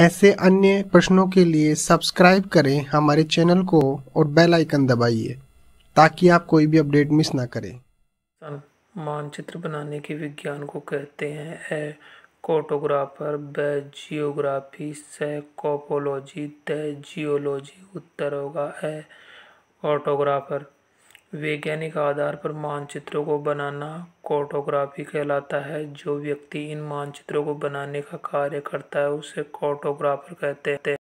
ऐसे अन्य प्रश्नों के लिए सब्सक्राइब करें हमारे चैनल को और बेल आइकन दबाइए ताकि आप कोई भी अपडेट मिस ना करें मानचित्र बनाने के विज्ञान को कहते हैं ए कोटोग्राफर ब जियोग्राफी स कोपोलॉजी द जियोलॉजी उत्तर होगा ए ऑटोग्राफर वैज्ञानिक आधार पर मानचित्रों को बनाना कोटोग्राफी कहलाता है जो व्यक्ति इन मानचित्रों को बनाने का कार्य करता है उसे कोटोग्राफर कहते हैं